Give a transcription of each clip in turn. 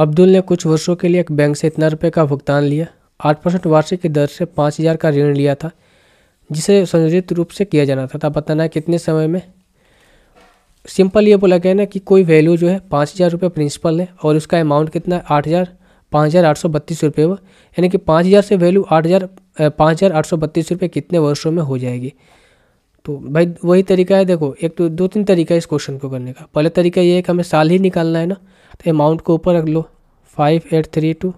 अब्दुल ने कुछ वर्षों के लिए एक बैंक से इतना रुपये का भुगतान लिया आठ परसेंट वार्षिक की दर से पाँच हज़ार का ऋण लिया था जिसे संयोजित रूप से किया जाना था तब बताना है कितने समय में सिंपल ये बोला गया ना कि कोई वैल्यू जो है पाँच हज़ार रुपये प्रिंसिपल है और उसका अमाउंट कितना है आठ हज़ार पाँच हज़ार आठ सौ बत्तीस रुपये वो यानी कि पाँच हज़ार से वैल्यू आठ हज़ार पाँच हज़ार आठ सौ बत्तीस रुपये कितने वर्षों में हो जाएगी तो भाई वही तरीका है देखो एक तो दो तीन तरीका है इस क्वेश्चन को करने का पहला तरीका ये है कि हमें साल ही निकालना है ना तो अमाउंट को ऊपर रख लो फाइव एट थ्री टू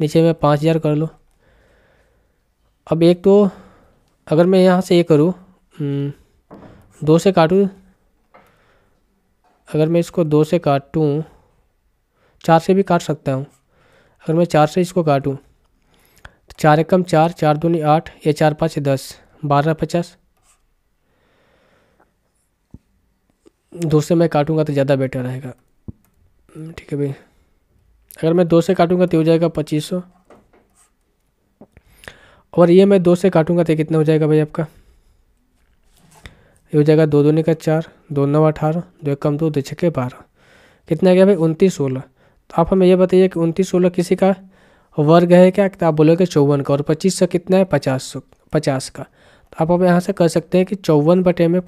नीचे में पाँच हज़ार कर लो अब एक तो अगर मैं यहाँ से ये करूँ हम्म, दो से काटूँ अगर मैं इसको दो से काटूँ चार से भी काट सकता हूँ अगर मैं चार से इसको काटूँ तो चार एकम चार चार दूनी आठ या चार पाँच दस बारह पचास दो से मैं काटूँगा तो ज़्यादा बेटर रहेगा हम्म, ठीक है भाई अगर मैं दो से काटूंगा तो हो जाएगा पच्चीस सौ और ये मैं दो से काटूंगा तो कितना हो जाएगा भाई आपका ये हो जाएगा दो दूनी का चार दो नौ अठारह दो एक कम दो दो छक्के बारह कितना गया भाई उनतीस सोलह तो आप हमें ये बताइए कि उनतीस सोलह किसी का वर्ग है क्या तो आप बोलोगे चौवन का और पच्चीस सौ कितना है पचास सौ पचास का तो आप हम यहाँ से कर सकते हैं कि चौवन बटे में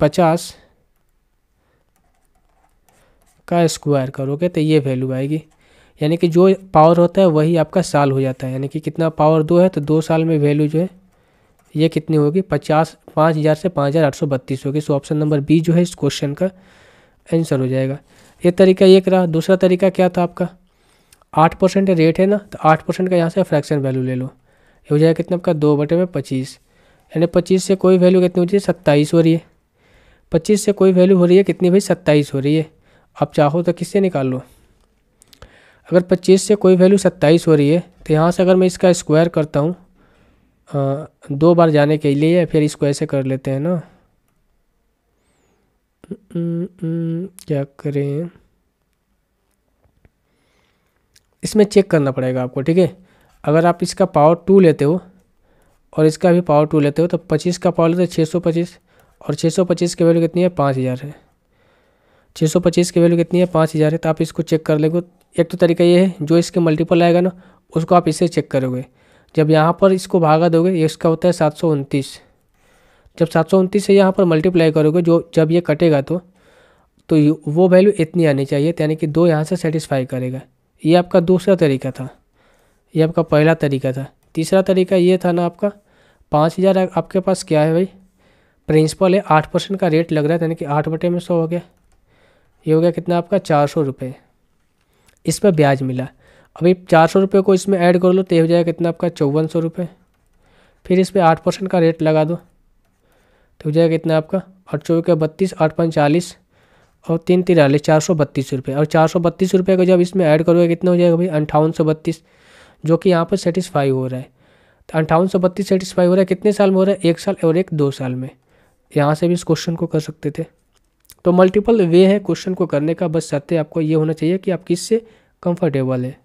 पचास का स्क्वायर करोगे तो ये वैल्यू आएगी यानी कि जो पावर होता है वही आपका साल हो जाता है यानी कि कितना पावर दो है तो दो साल में वैल्यू जो है ये कितनी होगी पचास पाँच हज़ार से पाँच हज़ार आठ सौ बत्तीस होगी सो ऑप्शन नंबर बी जो है इस क्वेश्चन का आंसर हो जाएगा ये तरीका एक रहा दूसरा तरीका क्या था आपका आठ परसेंट रेट है ना तो आठ परसेंट का यहाँ से फ्रैक्शन वैल्यू ले लो ये हो जाएगा कितना आपका दो बटे में पच्चीस यानी पच्चीस से कोई वैल्यू कितनी हो रही है सत्ताईस हो रही है पच्चीस से कोई वैल्यू हो रही है कितनी भाई सत्ताईस हो रही है आप चाहो तो किससे निकाल लो अगर पच्चीस से कोई वैल्यू 27 हो रही है तो यहाँ से अगर मैं इसका स्क्वायर करता हूँ दो बार जाने के लिए या फिर इसको ऐसे कर लेते हैं ना क्या करें इसमें चेक करना पड़ेगा आपको ठीक है अगर आप इसका पावर टू लेते हो और इसका भी पावर टू लेते हो तो पच्चीस का पावर लेते हो छः सौ पच्चीस और छः सौ पच्चीस की वैल्यू कितनी है पाँच हज़ार है छः सौ पच्चीस की वैल्यू कितनी है पाँच हज़ार है तो आप इसको चेक कर लेंगे एक तो तरीका ये है जो इसके मल्टीपल आएगा ना उसको आप इसे चेक करोगे जब यहाँ पर इसको भागा दोगे ये इसका होता है सात सौ उनतीस जब सात सौ उनतीस से यहाँ पर मल्टीप्लाई करोगे जो जब ये कटेगा तो तो वो वैल्यू इतनी आनी चाहिए यानी कि दो यहाँ से सेटिस्फाई करेगा ये आपका दूसरा तरीका था ये आपका पहला तरीका था तीसरा तरीका ये था ना आपका पाँच हज़ार आपके पास क्या है भाई प्रिंसिपल है आठ परसेंट का रेट लग रहा है यानी कि आठ बटे में सौ हो गया ये हो गया कितना आपका चार सौ रुपये इस पर ब्याज मिला अभी चार सौ रुपये को इसमें ऐड कर लो तो हो जाएगा कितना आपका चौवन सौ रुपये फिर इस पर आठ परसेंट का रेट लगा दो तो हो जाएगा कितना आपका और चौबीस का बत्तीस आठ पाँच चालीस और तीन तिरालीस चार सौ बत्तीस रुपये और चार सौ बत्तीस रुपये को जब इसमें ऐड करोगे कितना हो जाएगा भाई अंठावन सौ बत्तीस जो कि यहाँ पर सेटिस्फाई हो रहा है तो अंठावन सौ बत्तीस सेटिस्फाई हो रहा है कितने साल में हो रहा है एक साल और एक दो साल में यहाँ से भी इस क्वेश्चन को कर सकते थे तो मल्टीपल वे है क्वेश्चन को करने का बस सत्य आपको ये होना चाहिए कि आप किससे कंफर्टेबल है